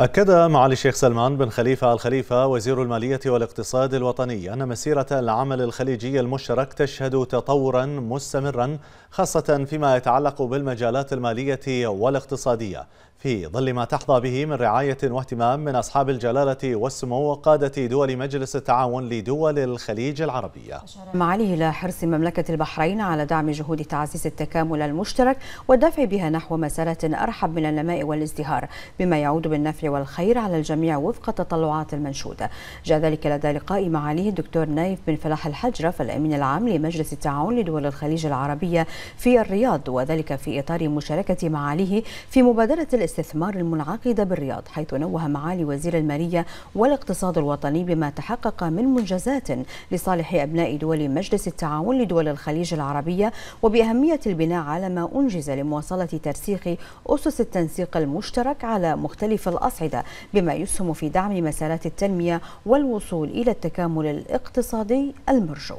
أكد معالي الشيخ سلمان بن خليفة الخليفة وزير المالية والاقتصاد الوطني أن مسيرة العمل الخليجي المشترك تشهد تطورا مستمرا خاصة فيما يتعلق بالمجالات المالية والاقتصادية في ظل ما تحظى به من رعاية واهتمام من أصحاب الجلالة والسمو وقادة دول مجلس التعاون لدول الخليج العربية معاليه إلى حرص مملكة البحرين على دعم جهود تعزيز التكامل المشترك والدفع بها نحو مسارات أرحب من النماء والازدهار بما يعود بالنفع والخير على الجميع وفق التطلعات المنشودة جاء ذلك لدى لقاء معاليه الدكتور نايف بن فلاح الحجرف الأمين العام لمجلس التعاون لدول الخليج العربية في الرياض وذلك في إطار مشاركة معاليه في مبادرة الاستثمار المنعقدة بالرياض حيث نوه معالي وزير المالية والاقتصاد الوطني بما تحقق من منجزات لصالح أبناء دول مجلس التعاون لدول الخليج العربية وبأهمية البناء على ما أنجز لمواصلة ترسيخ أسس التنسيق المشترك على مختلف الأصعدة المصعدة بما يسهم في دعم مسارات التنمية والوصول إلى التكامل الاقتصادي المرجو